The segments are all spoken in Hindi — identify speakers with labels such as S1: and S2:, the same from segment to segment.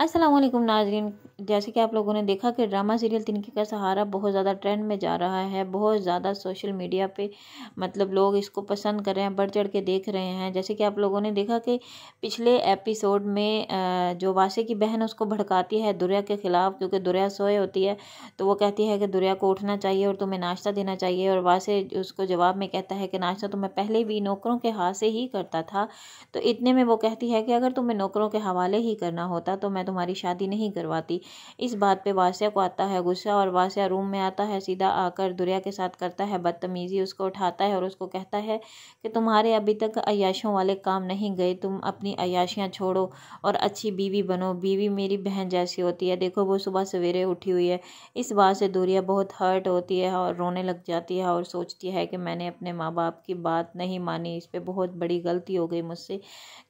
S1: असलम नाजरीन जैसे कि आप लोगों ने देखा कि ड्रामा सीरियल तिनकी का सहारा बहुत ज़्यादा ट्रेंड में जा रहा है बहुत ज़्यादा सोशल मीडिया पे मतलब लोग इसको पसंद कर रहे हैं बढ़ चढ़ के देख रहे हैं जैसे कि आप लोगों ने देखा कि पिछले एपिसोड में जो वासे की बहन उसको भड़काती है दुर्या के ख़िलाफ़ क्योंकि दुर्या सोए होती है तो वो कहती है कि दुर्या को उठना चाहिए और तुम्हें नाश्ता देना चाहिए और वासे उसको जवाब में कहता है कि नाश्ता तो मैं पहले भी नौकरों के हाथ से ही करता था तो इतने में वो कहती है कि अगर तुम्हें नौकरों के हवाले ही करना होता तो मैं तुम्हारी शादी नहीं करवाती इस बात पे वास्या को आता है गुस्सा और वास्या रूम में आता है सीधा आकर दुरिया के साथ करता है बदतमीज़ी उसको उठाता है और उसको कहता है कि तुम्हारे अभी तक अयाशों वाले काम नहीं गए तुम अपनी अयाशियाँ छोड़ो और अच्छी बीवी बनो बीवी मेरी बहन जैसी होती है देखो वो सुबह सवेरे उठी हुई है इस बात से दूरिया बहुत हर्ट होती है और रोने लग जाती है और सोचती है कि मैंने अपने माँ बाप की बात नहीं मानी इस पर बहुत बड़ी गलती हो गई मुझसे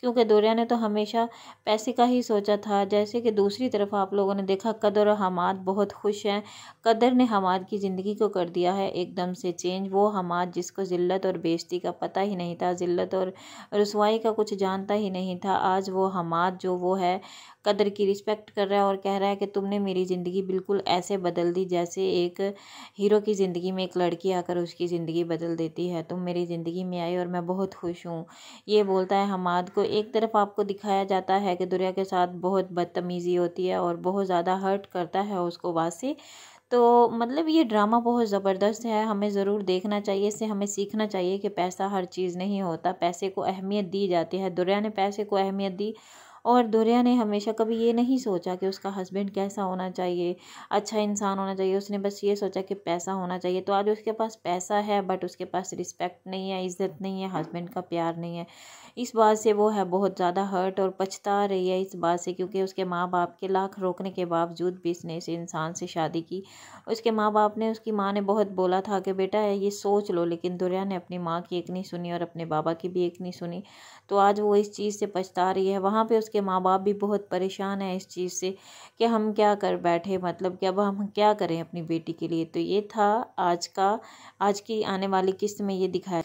S1: क्योंकि दूरिया ने तो हमेशा पैसे का ही सोचा था जैसे जैसे कि दूसरी तरफ आप लोगों ने देखा कदर और हमाद बहुत खुश हैं कदर ने हमाद की ज़िंदगी को कर दिया है एकदम से चेंज वो हमाद जिसको ज़िल्लत और बेजती का पता ही नहीं था ज़िल्लत और रसवाई का कुछ जानता ही नहीं था आज वो हमाद जो वो है कदर की रिस्पेक्ट कर रहा है और कह रहा है कि तुमने मेरी ज़िंदगी बिल्कुल ऐसे बदल दी जैसे एक हीरो की ज़िंदगी में एक लड़की आकर उसकी ज़िंदगी बदल देती है तुम मेरी ज़िंदगी में आई और मैं बहुत खुश हूँ ये बोलता है हमाद को एक तरफ आपको दिखाया जाता है कि दुर्या के साथ बहुत बदतमीज़ी होती है और बहुत ज़्यादा हर्ट करता है उसको वासी तो मतलब ये ड्रामा बहुत ज़बरदस्त है हमें ज़रूर देखना चाहिए इससे हमें सीखना चाहिए कि पैसा हर चीज़ नहीं होता पैसे को अहमियत दी जाती है दुर्या ने पैसे को अहमियत दी और दुर्या ने हमेशा कभी ये नहीं सोचा कि उसका हस्बैंड कैसा होना चाहिए अच्छा इंसान होना चाहिए उसने बस ये सोचा कि पैसा होना चाहिए तो आज उसके पास पैसा है बट उसके पास रिस्पेक्ट नहीं है इज़्ज़त नहीं है हस्बैंड का प्यार नहीं है इस बात से वो है बहुत ज़्यादा हर्ट और पछता रही है इस बात से क्योंकि उसके माँ बाप के लाख रोकने के बावजूद भी इसने इस इंसान से शादी की उसके माँ बाप ने उसकी माँ ने बहुत बोला था कि बेटा ये सोच लो लेकिन दुर्या ने अपनी माँ की एक नहीं सुनी और अपने बाबा की भी एक नहीं सुनी तो आज वो इस चीज़ से पछता रही है वहाँ पर उसके उसके माँ बाप भी बहुत परेशान हैं इस चीज़ से कि हम क्या कर बैठे मतलब कि अब हम क्या करें अपनी बेटी के लिए तो ये था आज का आज की आने वाली किस्त में ये दिखाया